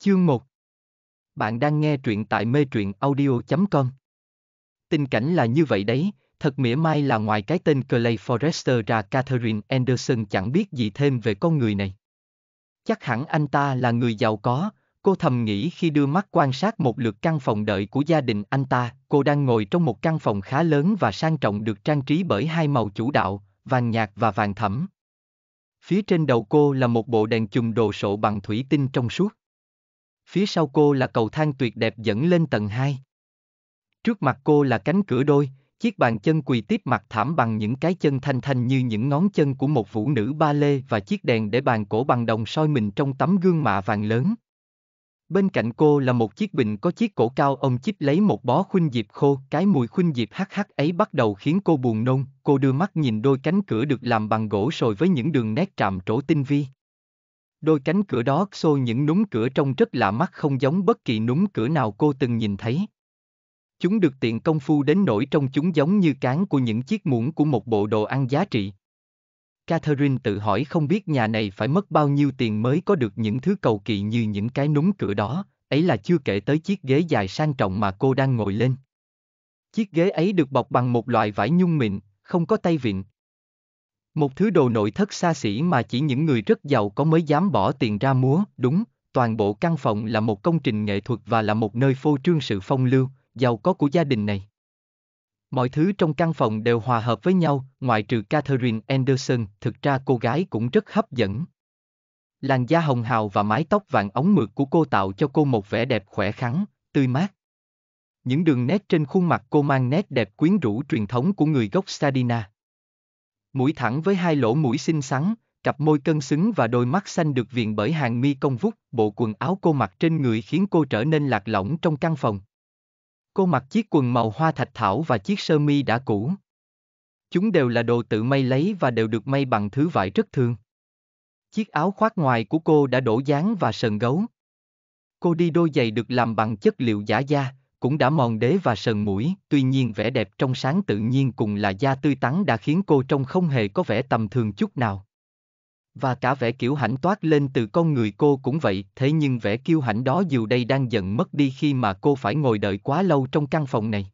Chương 1 Bạn đang nghe truyện tại mê truyện audio.com Tình cảnh là như vậy đấy, thật mỉa mai là ngoài cái tên Clay Forrester ra Catherine Anderson chẳng biết gì thêm về con người này. Chắc hẳn anh ta là người giàu có, cô thầm nghĩ khi đưa mắt quan sát một lượt căn phòng đợi của gia đình anh ta, cô đang ngồi trong một căn phòng khá lớn và sang trọng được trang trí bởi hai màu chủ đạo, vàng nhạt và vàng thẫm. Phía trên đầu cô là một bộ đèn chùm đồ sộ bằng thủy tinh trong suốt phía sau cô là cầu thang tuyệt đẹp dẫn lên tầng 2. Trước mặt cô là cánh cửa đôi, chiếc bàn chân quỳ tiếp mặt thảm bằng những cái chân thanh thanh như những ngón chân của một vũ nữ ba lê và chiếc đèn để bàn cổ bằng đồng soi mình trong tấm gương mạ vàng lớn. Bên cạnh cô là một chiếc bình có chiếc cổ cao ông chích lấy một bó khuynh diệp khô, cái mùi khuynh diệp hắc hắc ấy bắt đầu khiến cô buồn nôn, cô đưa mắt nhìn đôi cánh cửa được làm bằng gỗ sồi với những đường nét trạm trổ tinh vi. Đôi cánh cửa đó xô những núm cửa trông rất lạ mắt không giống bất kỳ núm cửa nào cô từng nhìn thấy. Chúng được tiện công phu đến nỗi trong chúng giống như cán của những chiếc muỗng của một bộ đồ ăn giá trị. Catherine tự hỏi không biết nhà này phải mất bao nhiêu tiền mới có được những thứ cầu kỳ như những cái núm cửa đó, ấy là chưa kể tới chiếc ghế dài sang trọng mà cô đang ngồi lên. Chiếc ghế ấy được bọc bằng một loại vải nhung mịn, không có tay vịn, một thứ đồ nội thất xa xỉ mà chỉ những người rất giàu có mới dám bỏ tiền ra mua, đúng, toàn bộ căn phòng là một công trình nghệ thuật và là một nơi phô trương sự phong lưu, giàu có của gia đình này. Mọi thứ trong căn phòng đều hòa hợp với nhau, ngoại trừ Catherine Anderson, thực ra cô gái cũng rất hấp dẫn. Làn da hồng hào và mái tóc vàng ống mượt của cô tạo cho cô một vẻ đẹp khỏe khoắn, tươi mát. Những đường nét trên khuôn mặt cô mang nét đẹp quyến rũ truyền thống của người gốc Sardina mũi thẳng với hai lỗ mũi xinh xắn, cặp môi cân xứng và đôi mắt xanh được viền bởi hàng mi cong vút, bộ quần áo cô mặc trên người khiến cô trở nên lạc lõng trong căn phòng. Cô mặc chiếc quần màu hoa thạch thảo và chiếc sơ mi đã cũ. Chúng đều là đồ tự may lấy và đều được may bằng thứ vải rất thường. Chiếc áo khoác ngoài của cô đã đổ dáng và sần gấu. Cô đi đôi giày được làm bằng chất liệu giả da, cũng đã mòn đế và sần mũi, tuy nhiên vẻ đẹp trong sáng tự nhiên cùng là da tươi tắn đã khiến cô trông không hề có vẻ tầm thường chút nào. Và cả vẻ kiểu hãnh toát lên từ con người cô cũng vậy, thế nhưng vẻ kiêu hãnh đó dù đây đang dần mất đi khi mà cô phải ngồi đợi quá lâu trong căn phòng này.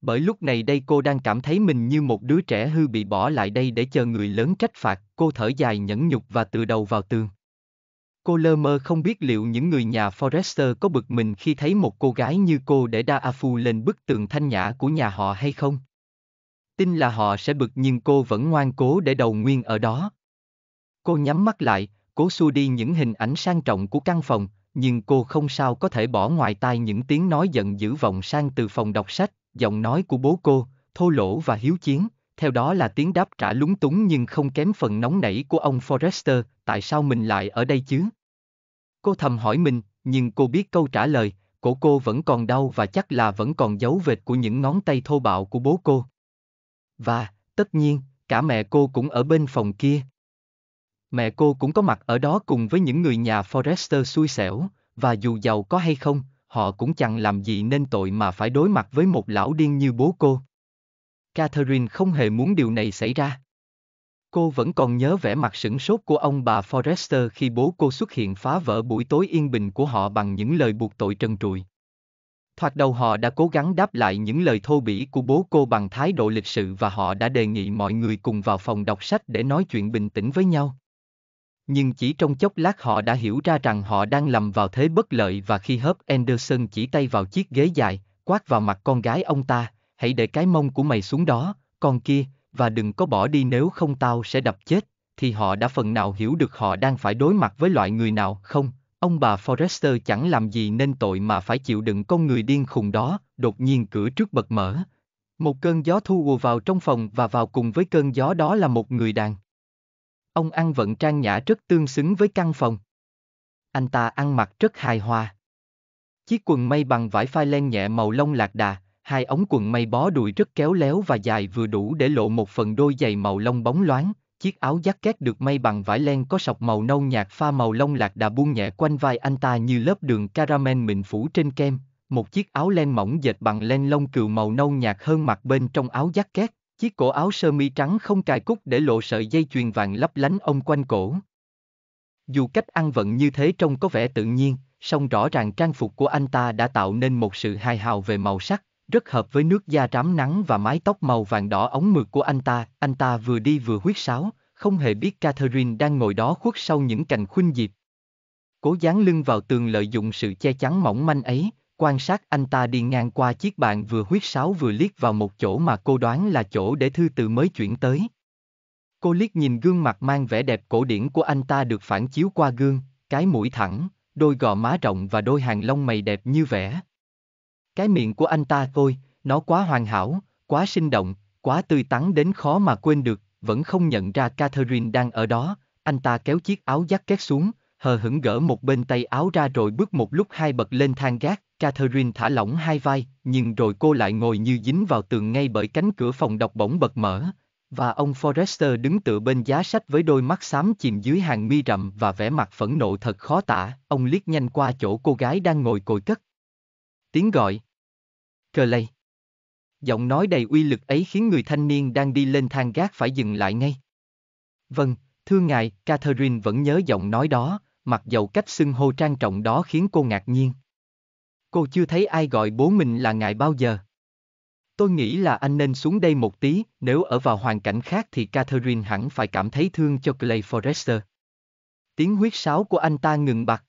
Bởi lúc này đây cô đang cảm thấy mình như một đứa trẻ hư bị bỏ lại đây để chờ người lớn trách phạt, cô thở dài nhẫn nhục và tự đầu vào tường. Cô lơ mơ không biết liệu những người nhà Forrester có bực mình khi thấy một cô gái như cô để đa a lên bức tường thanh nhã của nhà họ hay không. Tin là họ sẽ bực nhưng cô vẫn ngoan cố để đầu nguyên ở đó. Cô nhắm mắt lại, cố xua đi những hình ảnh sang trọng của căn phòng, nhưng cô không sao có thể bỏ ngoài tai những tiếng nói giận dữ vọng sang từ phòng đọc sách, giọng nói của bố cô, thô lỗ và hiếu chiến, theo đó là tiếng đáp trả lúng túng nhưng không kém phần nóng nảy của ông Forrester, tại sao mình lại ở đây chứ? Cô thầm hỏi mình, nhưng cô biết câu trả lời, cổ cô vẫn còn đau và chắc là vẫn còn dấu vệt của những ngón tay thô bạo của bố cô. Và, tất nhiên, cả mẹ cô cũng ở bên phòng kia. Mẹ cô cũng có mặt ở đó cùng với những người nhà Forrester xui xẻo, và dù giàu có hay không, họ cũng chẳng làm gì nên tội mà phải đối mặt với một lão điên như bố cô. Catherine không hề muốn điều này xảy ra. Cô vẫn còn nhớ vẻ mặt sửng sốt của ông bà Forrester khi bố cô xuất hiện phá vỡ buổi tối yên bình của họ bằng những lời buộc tội trần trụi. Thoạt đầu họ đã cố gắng đáp lại những lời thô bỉ của bố cô bằng thái độ lịch sự và họ đã đề nghị mọi người cùng vào phòng đọc sách để nói chuyện bình tĩnh với nhau. Nhưng chỉ trong chốc lát họ đã hiểu ra rằng họ đang lầm vào thế bất lợi và khi hớp Anderson chỉ tay vào chiếc ghế dài, quát vào mặt con gái ông ta, hãy để cái mông của mày xuống đó, con kia, và đừng có bỏ đi nếu không tao sẽ đập chết, thì họ đã phần nào hiểu được họ đang phải đối mặt với loại người nào không. Ông bà Forrester chẳng làm gì nên tội mà phải chịu đựng con người điên khùng đó, đột nhiên cửa trước bật mở. Một cơn gió thu ùa vào trong phòng và vào cùng với cơn gió đó là một người đàn. Ông ăn vận trang nhã rất tương xứng với căn phòng. Anh ta ăn mặc rất hài hòa. Chiếc quần may bằng vải phai len nhẹ màu lông lạc đà, hai ống quần may bó đùi rất kéo léo và dài vừa đủ để lộ một phần đôi giày màu lông bóng loáng, chiếc áo jacket được may bằng vải len có sọc màu nâu nhạt pha màu lông lạc đà buông nhẹ quanh vai anh ta như lớp đường caramel mịn phủ trên kem, một chiếc áo len mỏng dệt bằng len lông cừu màu nâu nhạt hơn mặt bên trong áo jacket, chiếc cổ áo sơ mi trắng không cài cúc để lộ sợi dây chuyền vàng lấp lánh ông quanh cổ. Dù cách ăn vận như thế trông có vẻ tự nhiên, song rõ ràng trang phục của anh ta đã tạo nên một sự hài hào về màu sắc, rất hợp với nước da rám nắng và mái tóc màu vàng đỏ ống mượt của anh ta. Anh ta vừa đi vừa huýt sáo, không hề biết Catherine đang ngồi đó khuất sau những cành khuynh diệp. Cố dán lưng vào tường lợi dụng sự che chắn mỏng manh ấy, quan sát anh ta đi ngang qua chiếc bàn vừa huýt sáo vừa liếc vào một chỗ mà cô đoán là chỗ để thư từ mới chuyển tới. Cô liếc nhìn gương mặt mang vẻ đẹp cổ điển của anh ta được phản chiếu qua gương, cái mũi thẳng, đôi gò má rộng và đôi hàng lông mày đẹp như vẽ, cái miệng của anh ta thôi, nó quá hoàn hảo, quá sinh động, quá tươi tắn đến khó mà quên được, vẫn không nhận ra Catherine đang ở đó, anh ta kéo chiếc áo giắt két xuống, hờ hững gỡ một bên tay áo ra rồi bước một lúc hai bậc lên thang gác, Catherine thả lỏng hai vai, nhưng rồi cô lại ngồi như dính vào tường ngay bởi cánh cửa phòng đọc bỗng bật mở, và ông Forrester đứng tựa bên giá sách với đôi mắt xám chìm dưới hàng mi rậm và vẻ mặt phẫn nộ thật khó tả, ông liếc nhanh qua chỗ cô gái đang ngồi cồi cất. Tiếng gọi cờ lây. Giọng nói đầy uy lực ấy khiến người thanh niên đang đi lên thang gác phải dừng lại ngay. Vâng, thưa ngài, Catherine vẫn nhớ giọng nói đó, mặc dầu cách xưng hô trang trọng đó khiến cô ngạc nhiên. Cô chưa thấy ai gọi bố mình là ngài bao giờ. Tôi nghĩ là anh nên xuống đây một tí, nếu ở vào hoàn cảnh khác thì Catherine hẳn phải cảm thấy thương cho Clay Forrester. Tiếng huyết sáo của anh ta ngừng bặt.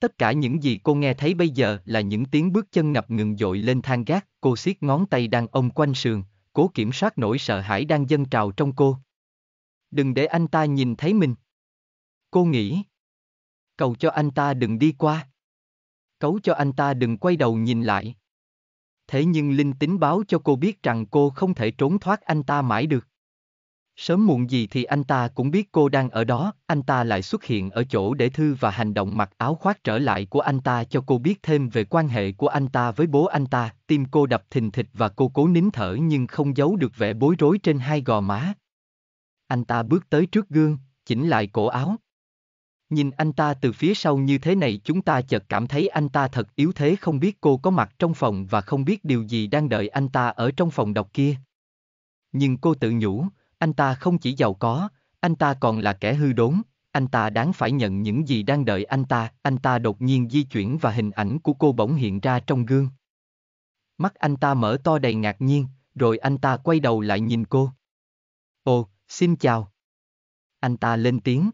Tất cả những gì cô nghe thấy bây giờ là những tiếng bước chân ngập ngừng dội lên thang gác, cô siết ngón tay đang ôm quanh sườn, cố kiểm soát nỗi sợ hãi đang dâng trào trong cô. Đừng để anh ta nhìn thấy mình. Cô nghĩ. Cầu cho anh ta đừng đi qua. Cấu cho anh ta đừng quay đầu nhìn lại. Thế nhưng linh tính báo cho cô biết rằng cô không thể trốn thoát anh ta mãi được. Sớm muộn gì thì anh ta cũng biết cô đang ở đó, anh ta lại xuất hiện ở chỗ để thư và hành động mặc áo khoác trở lại của anh ta cho cô biết thêm về quan hệ của anh ta với bố anh ta, tim cô đập thình thịch và cô cố nín thở nhưng không giấu được vẻ bối rối trên hai gò má. Anh ta bước tới trước gương, chỉnh lại cổ áo. Nhìn anh ta từ phía sau như thế này chúng ta chợt cảm thấy anh ta thật yếu thế không biết cô có mặt trong phòng và không biết điều gì đang đợi anh ta ở trong phòng đọc kia. Nhưng cô tự nhủ, anh ta không chỉ giàu có, anh ta còn là kẻ hư đốn, anh ta đáng phải nhận những gì đang đợi anh ta. Anh ta đột nhiên di chuyển và hình ảnh của cô bỗng hiện ra trong gương. Mắt anh ta mở to đầy ngạc nhiên, rồi anh ta quay đầu lại nhìn cô. Ồ, xin chào. Anh ta lên tiếng.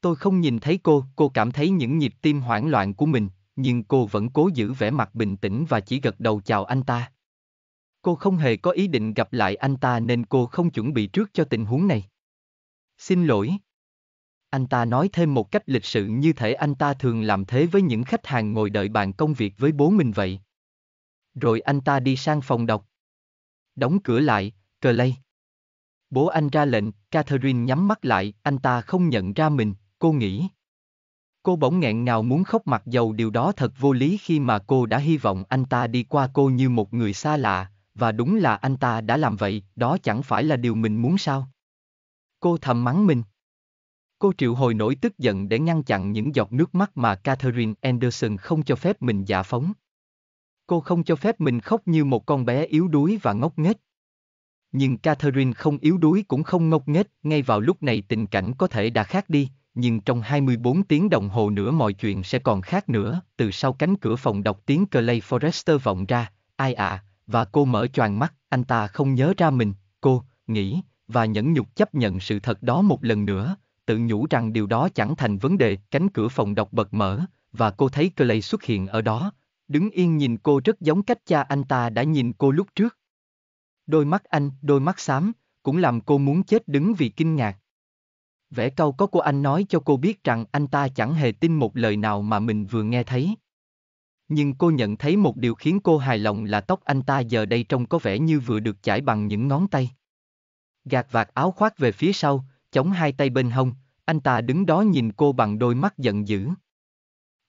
Tôi không nhìn thấy cô, cô cảm thấy những nhịp tim hoảng loạn của mình, nhưng cô vẫn cố giữ vẻ mặt bình tĩnh và chỉ gật đầu chào anh ta. Cô không hề có ý định gặp lại anh ta nên cô không chuẩn bị trước cho tình huống này. Xin lỗi. Anh ta nói thêm một cách lịch sự như thể anh ta thường làm thế với những khách hàng ngồi đợi bàn công việc với bố mình vậy. Rồi anh ta đi sang phòng đọc. Đóng cửa lại, cờ lây. Bố anh ra lệnh, Catherine nhắm mắt lại, anh ta không nhận ra mình, cô nghĩ. Cô bỗng nghẹn ngào muốn khóc mặc dầu điều đó thật vô lý khi mà cô đã hy vọng anh ta đi qua cô như một người xa lạ, và đúng là anh ta đã làm vậy, đó chẳng phải là điều mình muốn sao. Cô thầm mắng mình. Cô triệu hồi nổi tức giận để ngăn chặn những giọt nước mắt mà Catherine Anderson không cho phép mình giả phóng. Cô không cho phép mình khóc như một con bé yếu đuối và ngốc nghếch. Nhưng Catherine không yếu đuối cũng không ngốc nghếch, ngay vào lúc này tình cảnh có thể đã khác đi, nhưng trong 24 tiếng đồng hồ nữa mọi chuyện sẽ còn khác nữa. Từ sau cánh cửa phòng đọc tiếng Clay Forrester vọng ra, ai ạ, à, và cô mở choàng mắt, anh ta không nhớ ra mình, cô, nghĩ, và nhẫn nhục chấp nhận sự thật đó một lần nữa, tự nhủ rằng điều đó chẳng thành vấn đề, cánh cửa phòng đọc bật mở, và cô thấy Clay xuất hiện ở đó, đứng yên nhìn cô rất giống cách cha anh ta đã nhìn cô lúc trước. Đôi mắt anh, đôi mắt xám, cũng làm cô muốn chết đứng vì kinh ngạc. Vẻ cau có của anh nói cho cô biết rằng anh ta chẳng hề tin một lời nào mà mình vừa nghe thấy nhưng cô nhận thấy một điều khiến cô hài lòng là tóc anh ta giờ đây trông có vẻ như vừa được chải bằng những ngón tay. Gạt vạt áo khoác về phía sau, chống hai tay bên hông, anh ta đứng đó nhìn cô bằng đôi mắt giận dữ.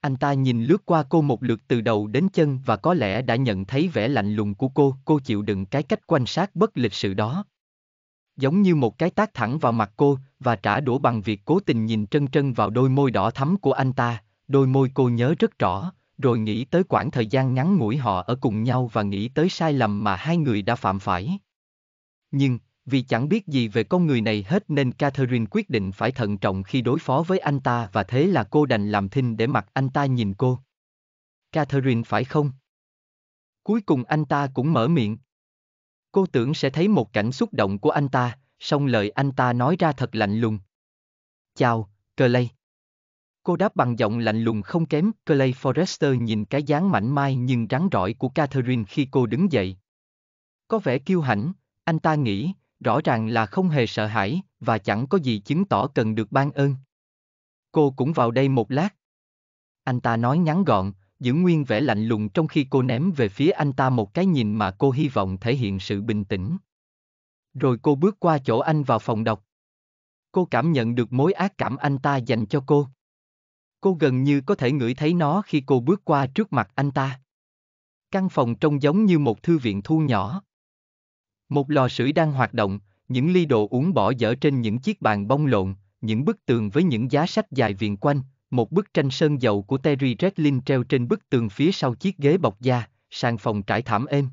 Anh ta nhìn lướt qua cô một lượt từ đầu đến chân và có lẽ đã nhận thấy vẻ lạnh lùng của cô, cô chịu đựng cái cách quan sát bất lịch sự đó. Giống như một cái tác thẳng vào mặt cô, và trả đũa bằng việc cố tình nhìn trân trân vào đôi môi đỏ thắm của anh ta, đôi môi cô nhớ rất rõ, rồi nghĩ tới quãng thời gian ngắn ngủi họ ở cùng nhau và nghĩ tới sai lầm mà hai người đã phạm phải. Nhưng, vì chẳng biết gì về con người này hết nên Catherine quyết định phải thận trọng khi đối phó với anh ta và thế là cô đành làm thinh để mặc anh ta nhìn cô. Catherine phải không? Cuối cùng anh ta cũng mở miệng. Cô tưởng sẽ thấy một cảnh xúc động của anh ta, song lời anh ta nói ra thật lạnh lùng. Chào, Clay. Cô đáp bằng giọng lạnh lùng không kém, Clay Forrester nhìn cái dáng mảnh mai nhưng rắn rỏi của Catherine khi cô đứng dậy. Có vẻ kiêu hãnh, anh ta nghĩ, rõ ràng là không hề sợ hãi, và chẳng có gì chứng tỏ cần được ban ơn. Cô cũng vào đây một lát. Anh ta nói ngắn gọn, giữ nguyên vẻ lạnh lùng trong khi cô ném về phía anh ta một cái nhìn mà cô hy vọng thể hiện sự bình tĩnh. Rồi cô bước qua chỗ anh vào phòng đọc. Cô cảm nhận được mối ác cảm anh ta dành cho cô cô gần như có thể ngửi thấy nó khi cô bước qua trước mặt anh ta. Căn phòng trông giống như một thư viện thu nhỏ. Một lò sưởi đang hoạt động, những ly đồ uống bỏ dở trên những chiếc bàn bông lộn, những bức tường với những giá sách dài viền quanh, một bức tranh sơn dầu của Terry Redlin treo trên bức tường phía sau chiếc ghế bọc da, sàn phòng trải thảm êm.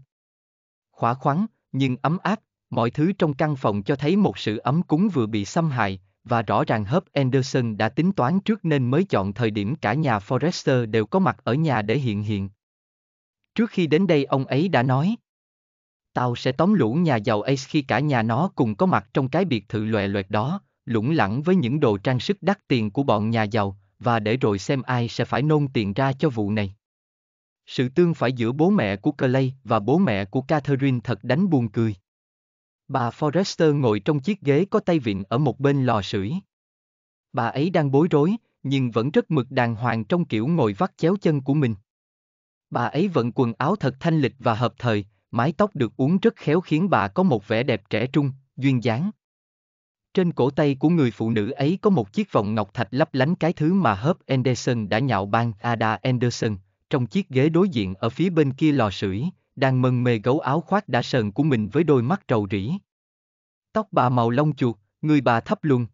Khỏa khoắn, nhưng ấm áp, mọi thứ trong căn phòng cho thấy một sự ấm cúng vừa bị xâm hại, và rõ ràng Hub Anderson đã tính toán trước nên mới chọn thời điểm cả nhà Forrester đều có mặt ở nhà để hiện hiện. Trước khi đến đây ông ấy đã nói Tao sẽ tóm lũ nhà giàu Ace khi cả nhà nó cùng có mặt trong cái biệt thự loè loẹt đó, lủng lẳng với những đồ trang sức đắt tiền của bọn nhà giàu, và để rồi xem ai sẽ phải nôn tiền ra cho vụ này. Sự tương phải giữa bố mẹ của Clay và bố mẹ của Catherine thật đánh buồn cười. Bà Forrester ngồi trong chiếc ghế có tay vịn ở một bên lò sưởi. Bà ấy đang bối rối, nhưng vẫn rất mực đàng hoàng trong kiểu ngồi vắt chéo chân của mình. Bà ấy vận quần áo thật thanh lịch và hợp thời, mái tóc được uốn rất khéo khiến bà có một vẻ đẹp trẻ trung, duyên dáng. Trên cổ tay của người phụ nữ ấy có một chiếc vòng ngọc thạch lấp lánh cái thứ mà Herb Anderson đã nhạo ban Ada Anderson, trong chiếc ghế đối diện ở phía bên kia lò sưởi, đang mân mê gấu áo khoác đã sờn của mình với đôi mắt trầu rỉ. Tóc bà màu lông chuột, người bà thấp luôn.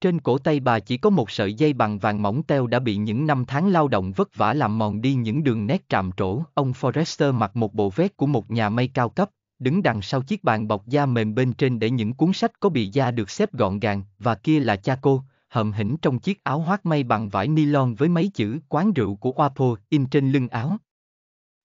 Trên cổ tay bà chỉ có một sợi dây bằng vàng mỏng teo đã bị những năm tháng lao động vất vả làm mòn đi những đường nét tràm trổ. Ông Forrester mặc một bộ vest của một nhà may cao cấp, đứng đằng sau chiếc bàn bọc da mềm bên trên để những cuốn sách có bị da được xếp gọn gàng, và kia là cha cô, hậm hĩnh trong chiếc áo khoác may bằng vải nylon với mấy chữ quán rượu của Wapo in trên lưng áo.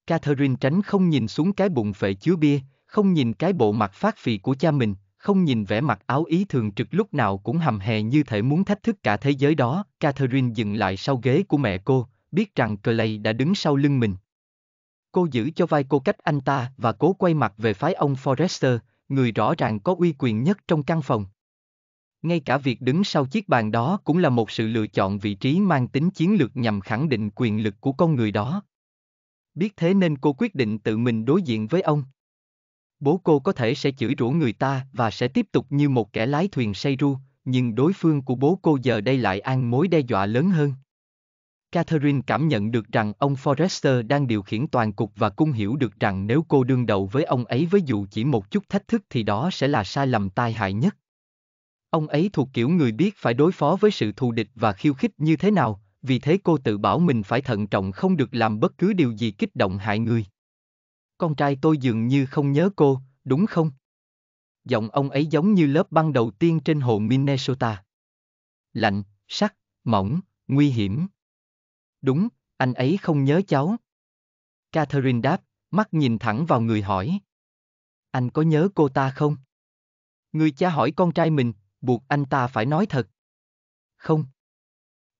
Catherine tránh không nhìn xuống cái bụng phệ chứa bia, không nhìn cái bộ mặt phát phì của cha mình, không nhìn vẻ mặt áo ý thường trực lúc nào cũng hầm hè như thể muốn thách thức cả thế giới đó. Catherine dừng lại sau ghế của mẹ cô, biết rằng Clay đã đứng sau lưng mình. Cô giữ cho vai cô cách anh ta và cố quay mặt về phái ông Forrester, người rõ ràng có uy quyền nhất trong căn phòng. Ngay cả việc đứng sau chiếc bàn đó cũng là một sự lựa chọn vị trí mang tính chiến lược nhằm khẳng định quyền lực của con người đó. Biết thế nên cô quyết định tự mình đối diện với ông. Bố cô có thể sẽ chửi rủa người ta và sẽ tiếp tục như một kẻ lái thuyền say ru, nhưng đối phương của bố cô giờ đây lại an mối đe dọa lớn hơn. Catherine cảm nhận được rằng ông Forrester đang điều khiển toàn cục và cũng hiểu được rằng nếu cô đương đầu với ông ấy với dù chỉ một chút thách thức thì đó sẽ là sai lầm tai hại nhất. Ông ấy thuộc kiểu người biết phải đối phó với sự thù địch và khiêu khích như thế nào, vì thế cô tự bảo mình phải thận trọng không được làm bất cứ điều gì kích động hại người. Con trai tôi dường như không nhớ cô, đúng không? Giọng ông ấy giống như lớp băng đầu tiên trên hồ Minnesota. Lạnh, sắc, mỏng, nguy hiểm. Đúng, anh ấy không nhớ cháu. Catherine đáp, mắt nhìn thẳng vào người hỏi. Anh có nhớ cô ta không? Người cha hỏi con trai mình, buộc anh ta phải nói thật. Không.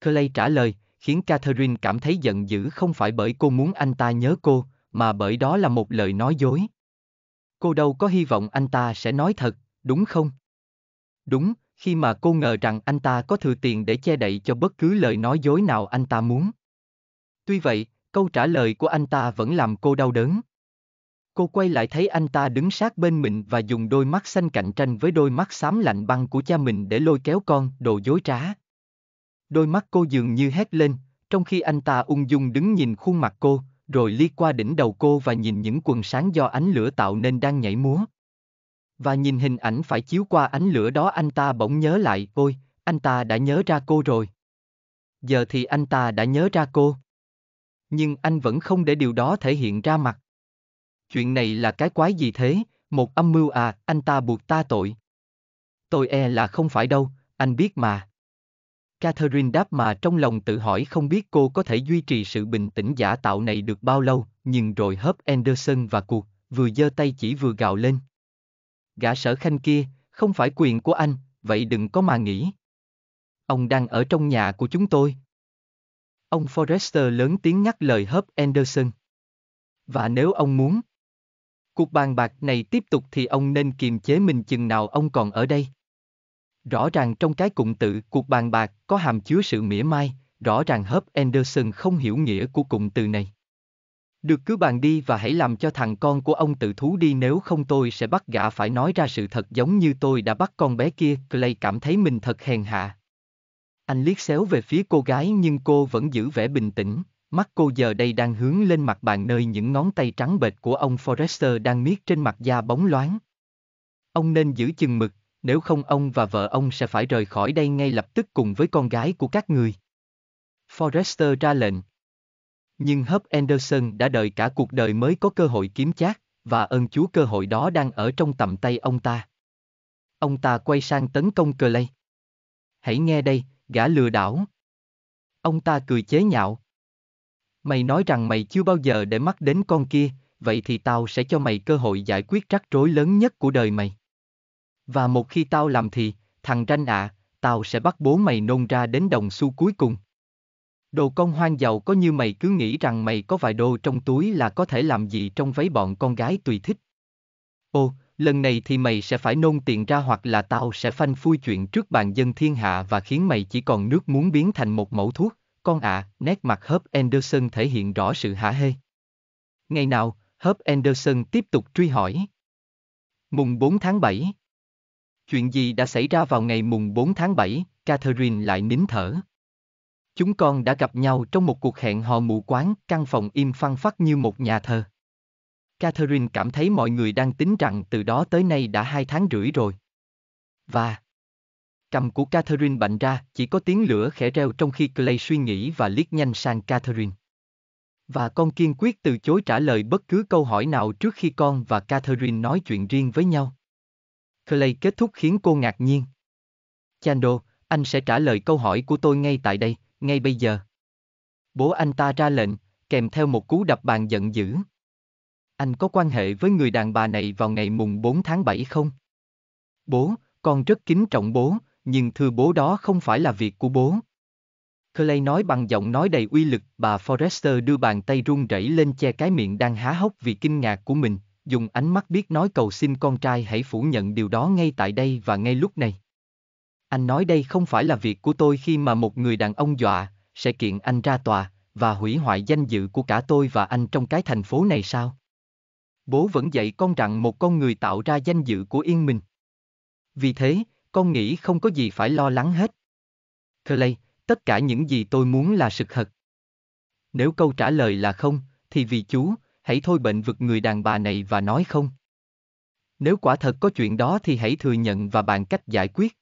Clay trả lời, khiến Catherine cảm thấy giận dữ không phải bởi cô muốn anh ta nhớ cô, mà bởi đó là một lời nói dối. Cô đâu có hy vọng anh ta sẽ nói thật, đúng không? Đúng, khi mà cô ngờ rằng anh ta có thừa tiền để che đậy cho bất cứ lời nói dối nào anh ta muốn. Tuy vậy, câu trả lời của anh ta vẫn làm cô đau đớn. Cô quay lại thấy anh ta đứng sát bên mình và dùng đôi mắt xanh cạnh tranh với đôi mắt xám lạnh băng của cha mình để lôi kéo con, đồ dối trá. Đôi mắt cô dường như hét lên, trong khi anh ta ung dung đứng nhìn khuôn mặt cô, rồi liếc qua đỉnh đầu cô và nhìn những quần sáng do ánh lửa tạo nên đang nhảy múa. Và nhìn hình ảnh phải chiếu qua ánh lửa đó anh ta bỗng nhớ lại, ôi, anh ta đã nhớ ra cô rồi. Giờ thì anh ta đã nhớ ra cô. Nhưng anh vẫn không để điều đó thể hiện ra mặt. Chuyện này là cái quái gì thế, một âm mưu à, anh ta buộc ta tội. Tôi e là không phải đâu, anh biết mà. Catherine đáp mà trong lòng tự hỏi không biết cô có thể duy trì sự bình tĩnh giả tạo này được bao lâu, nhưng rồi hớp Anderson và cuộc, vừa giơ tay chỉ vừa gào lên. Gã sở khanh kia, không phải quyền của anh, vậy đừng có mà nghĩ. Ông đang ở trong nhà của chúng tôi. Ông Forrester lớn tiếng nhắc lời hớp Anderson. Và nếu ông muốn, cuộc bàn bạc này tiếp tục thì ông nên kiềm chế mình chừng nào ông còn ở đây. Rõ ràng trong cái cụm tự cuộc bàn bạc có hàm chứa sự mỉa mai, rõ ràng hớp Anderson không hiểu nghĩa của cụm từ này. Được cứ bàn đi và hãy làm cho thằng con của ông tự thú đi nếu không tôi sẽ bắt gã phải nói ra sự thật giống như tôi đã bắt con bé kia, Clay cảm thấy mình thật hèn hạ. Anh liếc xéo về phía cô gái nhưng cô vẫn giữ vẻ bình tĩnh, mắt cô giờ đây đang hướng lên mặt bàn nơi những ngón tay trắng bệch của ông Forrester đang miết trên mặt da bóng loáng. Ông nên giữ chừng mực, nếu không ông và vợ ông sẽ phải rời khỏi đây ngay lập tức cùng với con gái của các người. Forrester ra lệnh. Nhưng Hub Anderson đã đợi cả cuộc đời mới có cơ hội kiếm chác, và ơn chúa cơ hội đó đang ở trong tầm tay ông ta. Ông ta quay sang tấn công Clay. Hãy nghe đây, gã lừa đảo. Ông ta cười chế nhạo. Mày nói rằng mày chưa bao giờ để mắt đến con kia, vậy thì tao sẽ cho mày cơ hội giải quyết rắc rối lớn nhất của đời mày. Và một khi tao làm thì, thằng ranh ạ, à, tao sẽ bắt bố mày nôn ra đến đồng xu cuối cùng. Đồ con hoang giàu có như mày cứ nghĩ rằng mày có vài đô trong túi là có thể làm gì trong váy bọn con gái tùy thích. Ô, lần này thì mày sẽ phải nôn tiền ra hoặc là tao sẽ phanh phui chuyện trước bàn dân thiên hạ và khiến mày chỉ còn nước muốn biến thành một mẫu thuốc, con ạ, à, nét mặt hớp Anderson thể hiện rõ sự hả hê. Ngày nào, hớp Anderson tiếp tục truy hỏi. Mùng 4 tháng 7 Chuyện gì đã xảy ra vào ngày mùng 4 tháng 7, Catherine lại nín thở. Chúng con đã gặp nhau trong một cuộc hẹn hò mù quáng, căn phòng im phăng phắc như một nhà thờ. Catherine cảm thấy mọi người đang tính rằng từ đó tới nay đã hai tháng rưỡi rồi. Và cầm của Catherine bạnh ra, chỉ có tiếng lửa khẽ reo trong khi Clay suy nghĩ và liếc nhanh sang Catherine. Và con kiên quyết từ chối trả lời bất cứ câu hỏi nào trước khi con và Catherine nói chuyện riêng với nhau. Clay kết thúc khiến cô ngạc nhiên. Chando, anh sẽ trả lời câu hỏi của tôi ngay tại đây, ngay bây giờ. Bố anh ta ra lệnh, kèm theo một cú đập bàn giận dữ. Anh có quan hệ với người đàn bà này vào ngày mùng 4 tháng 7 không? Bố, con rất kính trọng bố, nhưng thưa bố đó không phải là việc của bố. Clay nói bằng giọng nói đầy uy lực, bà Forrester đưa bàn tay run rẩy lên che cái miệng đang há hốc vì kinh ngạc của mình, dùng ánh mắt biết nói cầu xin con trai hãy phủ nhận điều đó ngay tại đây và ngay lúc này. Anh nói đây không phải là việc của tôi khi mà một người đàn ông dọa, sẽ kiện anh ra tòa, và hủy hoại danh dự của cả tôi và anh trong cái thành phố này sao? Bố vẫn dạy con rằng một con người tạo ra danh dự của yên mình. Vì thế, con nghĩ không có gì phải lo lắng hết. Clay, tất cả những gì tôi muốn là sự thật. Nếu câu trả lời là không, thì vì chú, hãy thôi bệnh vực người đàn bà này và nói không. Nếu quả thật có chuyện đó thì hãy thừa nhận và bàn cách giải quyết.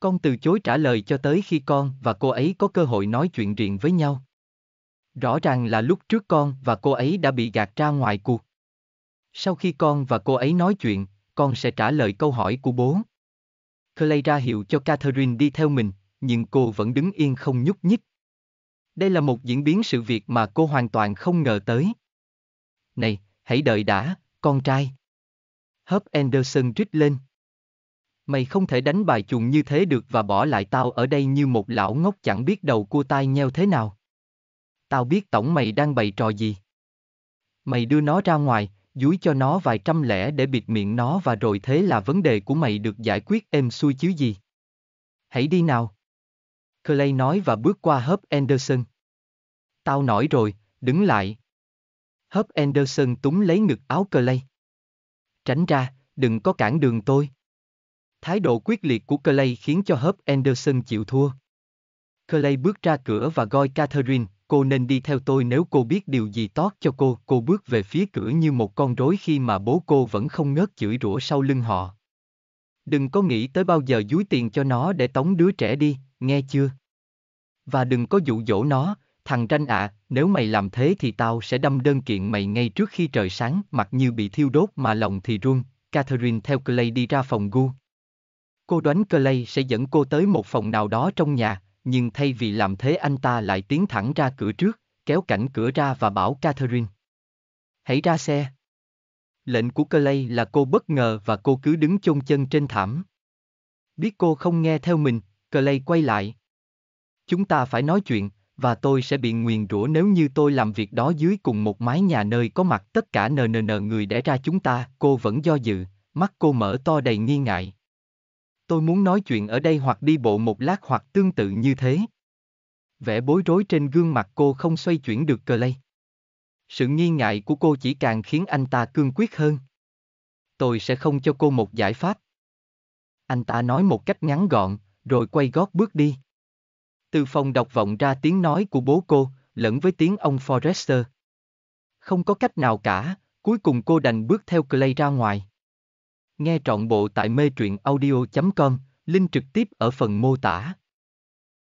Con từ chối trả lời cho tới khi con và cô ấy có cơ hội nói chuyện riêng với nhau. Rõ ràng là lúc trước con và cô ấy đã bị gạt ra ngoài cuộc. Sau khi con và cô ấy nói chuyện, con sẽ trả lời câu hỏi của bố. Clay ra hiệu cho Catherine đi theo mình, nhưng cô vẫn đứng yên không nhúc nhích. Đây là một diễn biến sự việc mà cô hoàn toàn không ngờ tới này, hãy đợi đã, con trai. Hấp Anderson rít lên. Mày không thể đánh bài chuồng như thế được và bỏ lại tao ở đây như một lão ngốc chẳng biết đầu cua tai nheo thế nào. Tao biết tổng mày đang bày trò gì. Mày đưa nó ra ngoài, dúi cho nó vài trăm lẻ để bịt miệng nó và rồi thế là vấn đề của mày được giải quyết êm xuôi chứ gì. Hãy đi nào. Clay nói và bước qua hớp Anderson. Tao nói rồi, đứng lại, Hớp Anderson túng lấy ngực áo Clay. Tránh ra, đừng có cản đường tôi. Thái độ quyết liệt của Clay khiến cho Hớp Anderson chịu thua. Clay bước ra cửa và gọi Catherine, cô nên đi theo tôi nếu cô biết điều gì tốt cho cô. Cô bước về phía cửa như một con rối khi mà bố cô vẫn không ngớt chửi rủa sau lưng họ. Đừng có nghĩ tới bao giờ dúi tiền cho nó để tống đứa trẻ đi, nghe chưa? Và đừng có dụ dỗ nó, thằng ranh ạ, à, nếu mày làm thế thì tao sẽ đâm đơn kiện mày ngay trước khi trời sáng, mặt như bị thiêu đốt mà lòng thì run, Catherine theo Clay đi ra phòng gu. Cô đoán Clay sẽ dẫn cô tới một phòng nào đó trong nhà, nhưng thay vì làm thế anh ta lại tiến thẳng ra cửa trước, kéo cảnh cửa ra và bảo Catherine. Hãy ra xe. Lệnh của Clay là cô bất ngờ và cô cứ đứng chôn chân trên thảm. Biết cô không nghe theo mình, Clay quay lại. Chúng ta phải nói chuyện, và tôi sẽ bị nguyền rủa nếu như tôi làm việc đó dưới cùng một mái nhà nơi có mặt tất cả nnn người đẻ ra chúng ta. Cô vẫn do dự, mắt cô mở to đầy nghi ngại. Tôi muốn nói chuyện ở đây hoặc đi bộ một lát hoặc tương tự như thế. Vẻ bối rối trên gương mặt cô không xoay chuyển được cờ lây. Sự nghi ngại của cô chỉ càng khiến anh ta cương quyết hơn. Tôi sẽ không cho cô một giải pháp. Anh ta nói một cách ngắn gọn, rồi quay gót bước đi. Từ phòng đọc vọng ra tiếng nói của bố cô, lẫn với tiếng ông Forrester. Không có cách nào cả, cuối cùng cô đành bước theo Clay ra ngoài. Nghe trọn bộ tại mê truyện audio.com, link trực tiếp ở phần mô tả.